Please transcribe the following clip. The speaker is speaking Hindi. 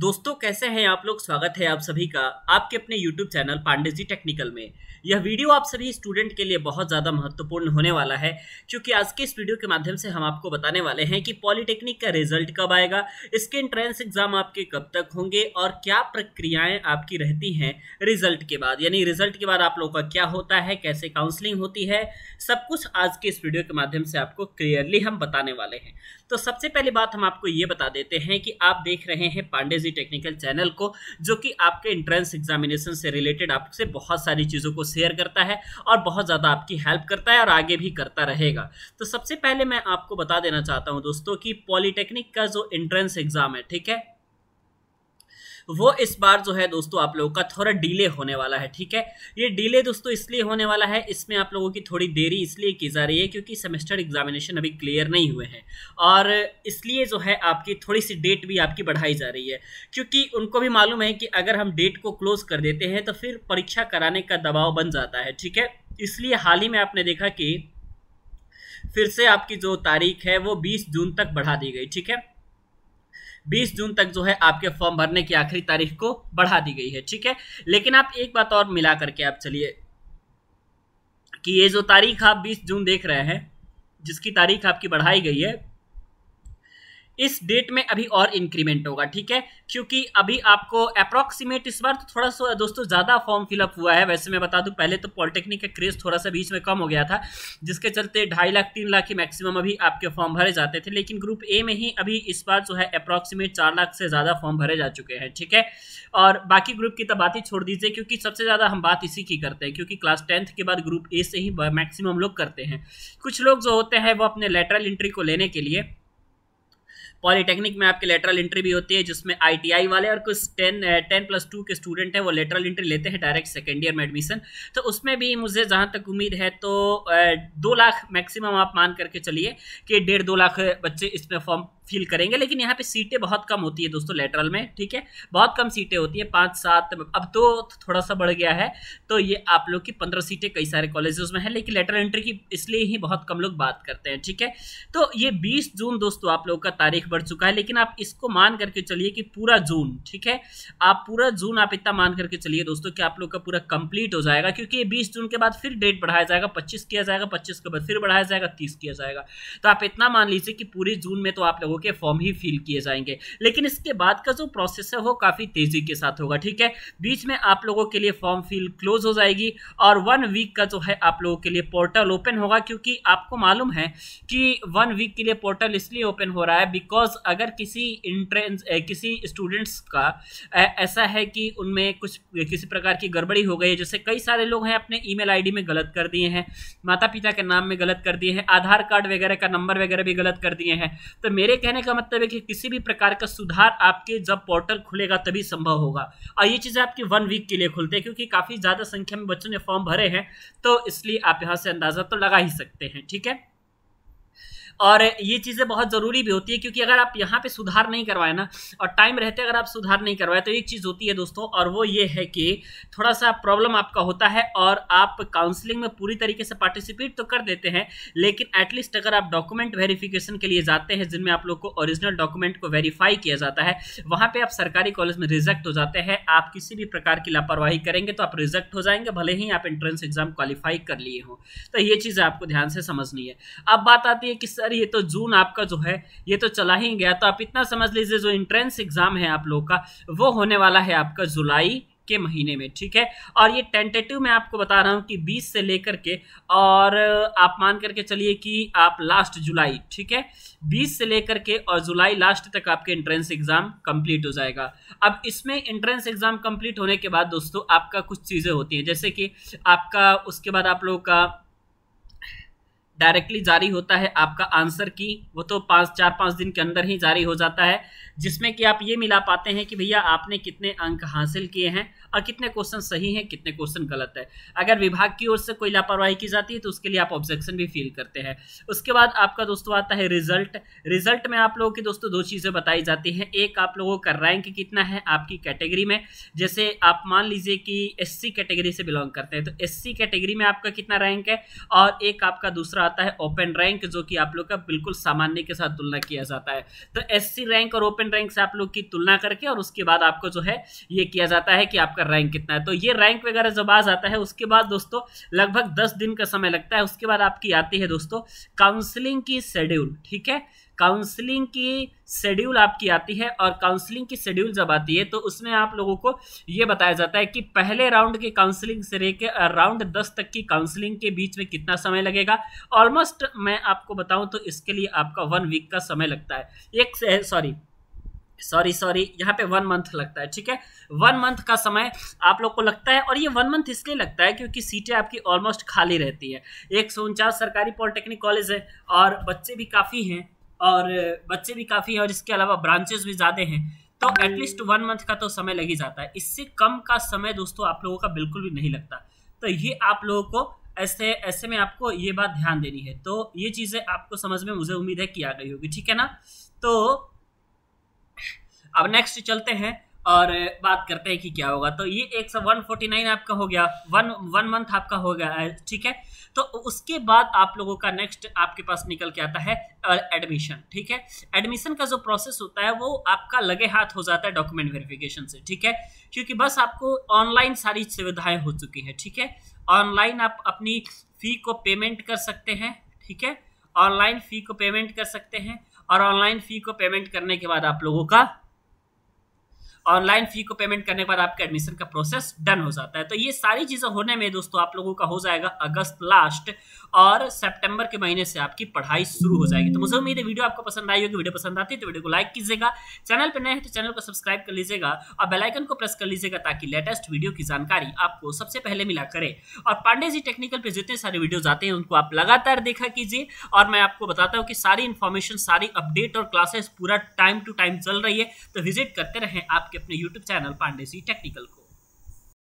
दोस्तों कैसे हैं आप लोग स्वागत है आप सभी का आपके अपने YouTube channel Pandey ji technical में यह वीडियो आप सभी स्टूडेंट के लिए बहुत ज़्यादा महत्वपूर्ण होने वाला है क्योंकि आज के इस वीडियो के माध्यम से हम आपको बताने वाले हैं कि पॉलिटेक्निक का रिजल्ट कब आएगा इसके एंट्रेंस एग्जाम आपके कब तक होंगे और क्या प्रक्रियाएं आपकी रहती हैं रिजल्ट के बाद यानी रिजल्ट के बाद आप लोगों का क्या होता है कैसे काउंसलिंग होती है सब कुछ आज के इस वीडियो के माध्यम से आपको क्लियरली हम बताने वाले हैं तो सबसे पहली बात हम आपको ये बता देते हैं कि आप देख रहे हैं पांडे जी जी टेक्निकल चैनल को जो कि आपके इंट्रेंस एग्जामिनेशन से रिलेटेड आपसे बहुत सारी चीज़ों को शेयर करता है और बहुत ज़्यादा आपकी हेल्प करता है और आगे भी करता रहेगा तो सबसे पहले मैं आपको बता देना चाहता हूँ दोस्तों कि पॉलीटेक्निक का जो एंट्रेंस एग्ज़ाम है ठीक है तो वो इस बार जो है दोस्तों आप लोगों का थोड़ा डिले होने वाला है ठीक है ये डिले दोस्तों इसलिए होने वाला है इसमें आप लोगों की थोड़ी देरी इसलिए की जा रही है क्योंकि सेमेस्टर एग्जामिनेशन अभी क्लियर नहीं हुए हैं और इसलिए जो है आपकी थोड़ी सी डेट भी आपकी बढ़ाई जा रही है क्योंकि उनको भी मालूम है कि अगर हम डेट को क्लोज कर देते हैं तो फिर परीक्षा कराने का दबाव बन जाता है ठीक है इसलिए हाल ही में आपने देखा कि फिर से आपकी जो तारीख है वो 20 जून तक बढ़ा दी गई ठीक है 20 जून तक जो है आपके फॉर्म भरने की आखिरी तारीख को बढ़ा दी गई है ठीक है लेकिन आप एक बात और मिला करके आप चलिए कि ये जो तारीख आप 20 जून देख रहे हैं जिसकी तारीख आपकी बढ़ाई गई है इस डेट में अभी और इंक्रीमेंट होगा ठीक है क्योंकि अभी आपको अप्रॉक्सीमेट इस बार तो थोड़ा सा दोस्तों ज़्यादा फॉर्म फिलअप हुआ है वैसे मैं बता दूं पहले तो पॉलिटेक्निक का क्रेज थोड़ा सा बीच में कम हो गया था जिसके चलते ढाई लाख तीन लाख के मैक्सिमम अभी आपके फॉर्म भरे जाते थे लेकिन ग्रुप ए में ही अभी इस बार जो है अप्रोक्सीमेट चार लाख से ज़्यादा फॉर्म भरे जा चुके हैं ठीक है और बाकी ग्रुप की तो बात ही छोड़ दीजिए क्योंकि सबसे ज़्यादा हम बात इसी की करते हैं क्योंकि क्लास टेंथ के बाद ग्रुप ए से ही मैक्सिमम लोग करते हैं कुछ लोग जो होते हैं वो अपने लेटरल इंट्री को लेने के लिए पॉलीटेक्निक में आपके लेटरल एंट्री भी होती है जिसमें आईटीआई वाले और कुछ टेन टेन प्लस टू के स्टूडेंट हैं वो लेटरल एंट्री लेते हैं डायरेक्ट सेकेंड ईयर में एडमिशन तो उसमें भी मुझे जहाँ तक उम्मीद है तो eh, दो लाख मैक्सिमम आप मान करके चलिए कि डेढ़ दो लाख बच्चे इसमें फॉर्म फील करेंगे लेकिन यहाँ पे सीटें बहुत कम होती है दोस्तों लेटरल में ठीक है बहुत कम सीटें होती है पाँच सात अब तो थोड़ा सा बढ़ गया है तो ये आप लोग की पंद्रह सीटें कई सारे कॉलेजेस में है लेकिन लेटरल एंट्री की इसलिए ही बहुत कम लोग बात करते हैं ठीक है तो ये बीस जून दोस्तों आप लोगों का तारीख बढ़ चुका है लेकिन आप इसको मान करके चलिए कि पूरा जून ठीक है आप पूरा जून आप इतना मान करके चलिए दोस्तों कि आप लोग का पूरा कंप्लीट हो जाएगा क्योंकि ये बीस जून के बाद फिर डेट बढ़ाया जाएगा पच्चीस किया जाएगा पच्चीस के बाद फिर बढ़ाया जाएगा तीस किया जाएगा तो आप इतना मान लीजिए कि पूरे जून में तो आप लोगों के फॉर्म ही फिल किए जाएंगे लेकिन इसके बाद का जो प्रोसेस है वो काफ़ी तेज़ी के साथ होगा ठीक है बीच में आप लोगों के लिए फॉर्म फिल क्लोज हो जाएगी और वन वीक का जो है आप लोगों के लिए पोर्टल ओपन होगा क्योंकि आपको मालूम है कि वन वीक के लिए पोर्टल इसलिए ओपन हो रहा है बिकॉज अगर किसी इंट्रेंस किसी स्टूडेंट्स का ऐसा है कि उनमें कुछ किसी प्रकार की गड़बड़ी हो गई है जैसे कई सारे लोग हैं अपने ईमेल आईडी में गलत कर दिए हैं माता पिता के नाम में गलत कर दिए हैं आधार कार्ड वगैरह का नंबर वगैरह भी गलत कर दिए हैं तो मेरे कह कहने का मतलब है कि किसी भी प्रकार का सुधार आपके जब पोर्टल खुलेगा तभी संभव होगा और ये चीज़ें आपकी वन वीक के लिए खुलते हैं क्योंकि काफ़ी ज़्यादा संख्या में बच्चों ने फॉर्म भरे हैं तो इसलिए आप यहाँ से अंदाज़ा तो लगा ही सकते हैं ठीक है और ये चीज़ें बहुत ज़रूरी भी होती है क्योंकि अगर आप यहाँ पे सुधार नहीं करवाए ना और टाइम रहते अगर आप सुधार नहीं करवाए तो एक चीज़ होती है दोस्तों और वो ये है कि थोड़ा सा प्रॉब्लम आपका होता है और आप काउंसलिंग में पूरी तरीके से पार्टिसिपेट तो कर देते हैं लेकिन एटलीस्ट अगर आप डॉक्यूमेंट वेरीफिकेशन के लिए जाते हैं जिनमें आप लोग को ओरिजिनल डॉक्यूमेंट को वेरीफाई किया जाता है वहाँ पर आप सरकारी कॉलेज में रिजेक्ट हो जाते हैं आप किसी भी प्रकार की लापरवाही करेंगे तो आप रिजेक्ट हो जाएंगे भले ही आप एंट्रेंस एग्जाम क्वालिफाई कर लिए हों तो ये चीज़ आपको ध्यान से समझनी है अब बात आती है कि सर ये तो जून आपका जो है ये तो चला ही गया तो आप इतना समझ लीजिए जो इंट्रेंस एग्जाम है आप लोगों का वो होने वाला है आपका जुलाई के महीने में ठीक है और ये टेंटेटिव मैं आपको बता रहा हूँ कि 20 से लेकर के और आप मान करके चलिए कि आप लास्ट जुलाई ठीक है 20 से लेकर के और जुलाई लास्ट तक आपके एंट्रेंस एग्ज़ाम कंप्लीट हो जाएगा अब इसमें एंट्रेंस एग्ज़ाम कंप्लीट होने के बाद दोस्तों आपका कुछ चीज़ें होती हैं जैसे कि आपका उसके बाद आप लोगों का डायरेक्टली जारी होता है आपका आंसर की वो तो पाँच चार पाँच दिन के अंदर ही जारी हो जाता है जिसमें कि आप ये मिला पाते हैं कि भैया आपने कितने अंक हासिल किए हैं और कितने क्वेश्चन सही हैं कितने क्वेश्चन गलत है अगर विभाग की ओर से कोई लापरवाही की जाती है तो उसके लिए आप ऑब्जेक्शन भी फील करते हैं उसके बाद आपका दोस्तों आता है रिजल्ट रिजल्ट में आप लोगों की दोस्तों दो चीज़ें बताई जाती हैं एक आप लोगों का रैंक कितना है आपकी कैटेगरी में जैसे आप मान लीजिए कि एस कैटेगरी से बिलोंग करते हैं तो एस कैटेगरी में आपका कितना रैंक है और एक आपका दूसरा आता है ओपन रैंक जो कि आप लोग का बिल्कुल सामान्य के साथ तुलना किया जाता है तो एस रैंक और ओपन रैंक से आप लोग की तुलना करके और उसके बाद आपको जो है ये किया जाता है कि आपका रैंक कितना है तो ये रैंक वगैरह जब आ जाता है उसके बाद दोस्तों लगभग दस दिन का समय लगता है उसके बाद आपकी आती है दोस्तों काउंसलिंग की शेड्यूल ठीक है काउंसलिंग की शेड्यूल आपकी आती है और काउंसलिंग की शेड्यूल जब आती है तो उसमें आप लोगों को ये बताया जाता है कि पहले राउंड की काउंसलिंग से लेकर राउंड दस तक की काउंसलिंग के बीच में कितना समय लगेगा ऑलमोस्ट मैं आपको बताऊं तो इसके लिए आपका वन वीक का समय लगता है एक सॉरी सॉरी सॉरी यहाँ पे वन मंथ लगता है ठीक है वन मंथ का समय आप लोग को लगता है और ये वन मंथ इसलिए लगता है क्योंकि सीटें आपकी ऑलमोस्ट खाली रहती है एक सौ सरकारी पॉलिटेक्निक कॉलेज है और बच्चे भी काफ़ी हैं और बच्चे भी काफ़ी हैं और इसके अलावा ब्रांचेस भी ज़्यादा हैं तो एटलीस्ट वन मंथ का तो समय लग ही जाता है इससे कम का समय दोस्तों आप लोगों का बिल्कुल भी नहीं लगता तो ये आप लोगों को ऐसे ऐसे में आपको ये बात ध्यान देनी है तो ये चीज़ें आपको समझ में मुझे उम्मीद है कि आ गई होगी ठीक है ना तो अब नेक्स्ट चलते हैं और बात करते हैं कि क्या होगा तो ये एक सौ वन फोर्टी नाइन आपका हो गया वन वन मंथ आपका हो गया ठीक है तो उसके बाद आप लोगों का नेक्स्ट आपके पास निकल के आता है एडमिशन ठीक है एडमिशन का जो प्रोसेस होता है वो आपका लगे हाथ हो जाता है डॉक्यूमेंट वेरिफिकेशन से ठीक है क्योंकि बस आपको ऑनलाइन सारी सुविधाएं हो चुकी हैं ठीक है ऑनलाइन आप अपनी फ़ी को पेमेंट कर सकते हैं ठीक है ऑनलाइन फ़ी को पेमेंट कर सकते हैं और ऑनलाइन फ़ी को पेमेंट करने के बाद आप लोगों का ऑनलाइन फी को पेमेंट करने के बाद आपका एडमिशन का प्रोसेस डन हो जाता है तो ये सारी चीज़ें होने में दोस्तों आप लोगों का हो जाएगा अगस्त लास्ट और सितंबर के महीने से आपकी पढ़ाई शुरू हो जाएगी तो मुझे उम्मीद है वीडियो आपको पसंद आई होगी वीडियो पसंद आती है तो वीडियो को लाइक कीजिएगा चैनल पर नए हैं तो चैनल को सब्सक्राइब कर लीजिएगा और बेलाइकन को प्रेस कर लीजिएगा ताकि लेटेस्ट वीडियो की जानकारी आपको सबसे पहले मिला करे और पांडे जी टेक्निकल पर जितने सारे वीडियोज आते हैं उनको आप लगातार देखा कीजिए और मैं आपको बताता हूँ कि सारी इन्फॉर्मेशन सारी अपडेट और क्लासेस पूरा टाइम टू टाइम चल रही है तो विजिट करते रहें आपके अपने यूट्यूब चैनल पांडे सी टेक्निकल को